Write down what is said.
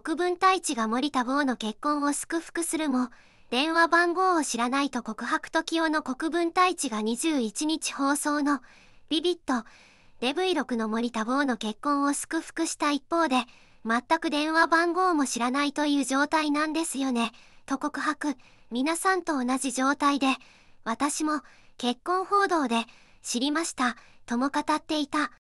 国分太一が森田剛の結婚を祝福するも、電話番号を知らないと告白時代の国分太一が21日放送のビビット、デブイ6の森田剛の結婚を祝福した一方で、全く電話番号も知らないという状態なんですよね、と告白。皆さんと同じ状態で、私も結婚報道で知りました、とも語っていた。